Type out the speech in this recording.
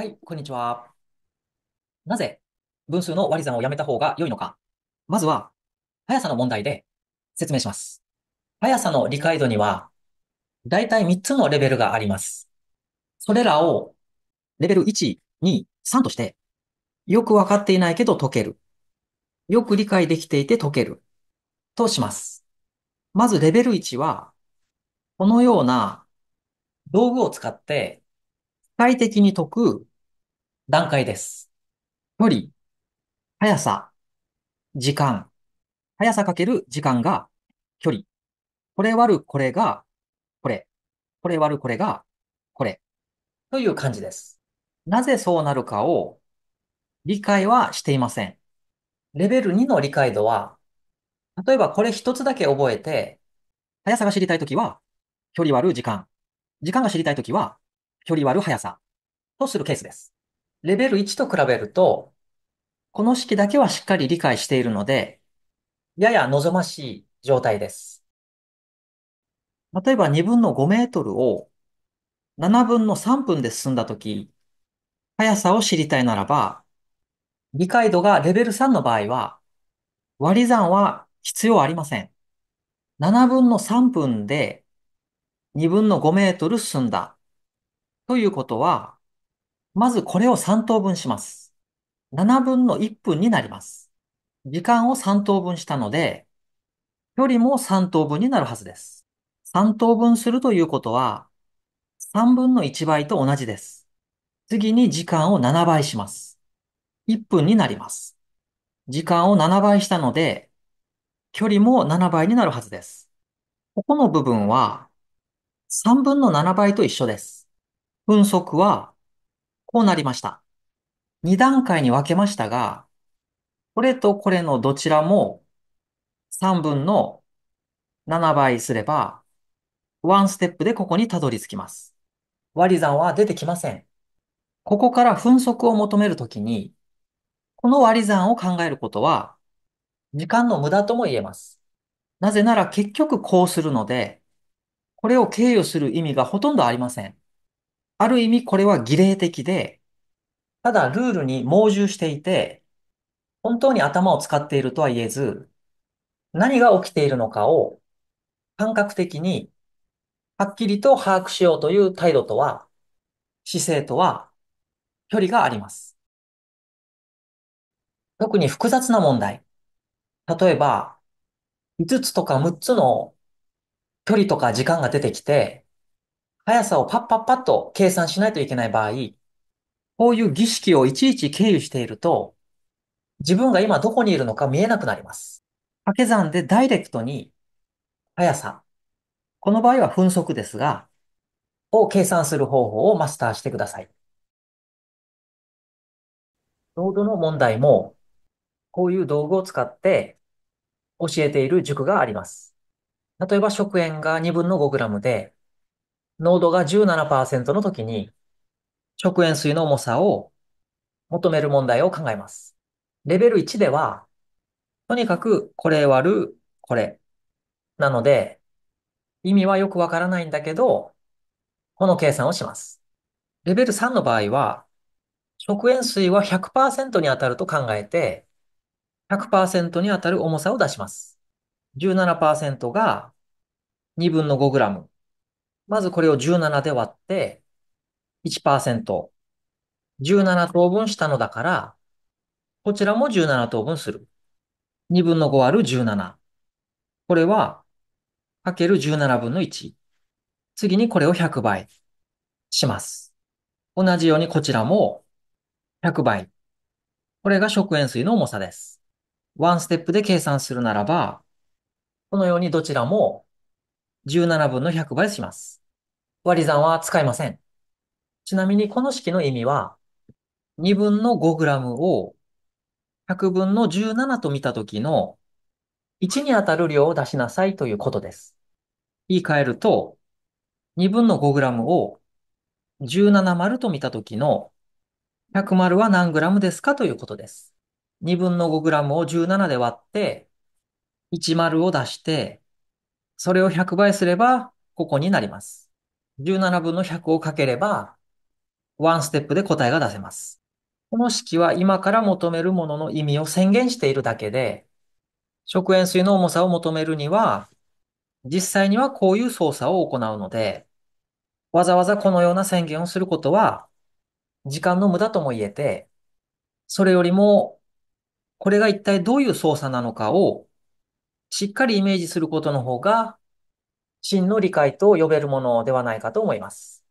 はい、こんにちは。なぜ分数の割り算をやめた方が良いのか。まずは、速さの問題で説明します。速さの理解度には、だいたい3つのレベルがあります。それらを、レベル1、2、3として、よくわかっていないけど解ける。よく理解できていて解ける。とします。まずレベル1は、このような道具を使って、機械的に解く段階です。距離、速さ、時間。速さかける時間が距離。これ割るこれがこれ。これ割るこれがこれ。という感じです。なぜそうなるかを理解はしていません。レベル2の理解度は、例えばこれ一つだけ覚えて、速さが知りたいときは、距離割る時間。時間が知りたいときは、距離割る速さ。とするケースです。レベル1と比べると、この式だけはしっかり理解しているので、やや望ましい状態です。例えば2分の5メートルを7分の3分で進んだとき、速さを知りたいならば、理解度がレベル3の場合は、割り算は必要ありません。7分の3分で2分の5メートル進んだということは、まずこれを3等分します。7分の1分になります。時間を3等分したので、距離も3等分になるはずです。3等分するということは、3分の1倍と同じです。次に時間を7倍します。1分になります。時間を7倍したので、距離も7倍になるはずです。ここの部分は、3分の7倍と一緒です。分速はこうなりました。2段階に分けましたが、これとこれのどちらも3分の7倍すれば、ワンステップでここにたどり着きます。割り算は出てきません。ここから分速を求めるときに、この割り算を考えることは、時間の無駄とも言えます。なぜなら結局こうするので、これを経由する意味がほとんどありません。ある意味これは儀礼的で、ただルールに盲従していて、本当に頭を使っているとは言えず、何が起きているのかを感覚的にはっきりと把握しようという態度とは、姿勢とは距離があります。特に複雑な問題。例えば、5つとか6つの距離とか時間が出てきて、速さをパッパッパッと計算しないといけない場合、こういう儀式をいちいち経由していると、自分が今どこにいるのか見えなくなります。掛け算でダイレクトに、速さ。この場合は分速ですが、を計算する方法をマスターしてください。ロードの問題も、こういう道具を使って教えている塾があります。例えば食塩が2分の 5g で、濃度が17%の時に、食塩水の重さを求める問題を考えます。レベル1では、とにかくこれ割るこれ。なので、意味はよくわからないんだけど、この計算をします。レベル3の場合は、食塩水は100%に当たると考えて、100%に当たる重さを出します。17%が2分の 5g。まずこれを17で割って、1%。17等分したのだから、こちらも17等分する。2分の5割る17。これは、かける17分の1。次にこれを100倍します。同じようにこちらも100倍。これが食塩水の重さです。ワンステップで計算するならば、このようにどちらも17分の100倍します。割り算は使いません。ちなみにこの式の意味は、2分の 5g を100分の17と見た時の1に当たる量を出しなさいということです。言い換えると、2分の 5g を17丸と見た時の100丸は何 g ですかということです。2分の 5g を17で割って、1丸を出して、それを100倍すればここになります。17分の100をかければ、ワンステップで答えが出せます。この式は今から求めるものの意味を宣言しているだけで、食塩水の重さを求めるには、実際にはこういう操作を行うので、わざわざこのような宣言をすることは、時間の無駄とも言えて、それよりも、これが一体どういう操作なのかを、しっかりイメージすることの方が真の理解と呼べるものではないかと思います。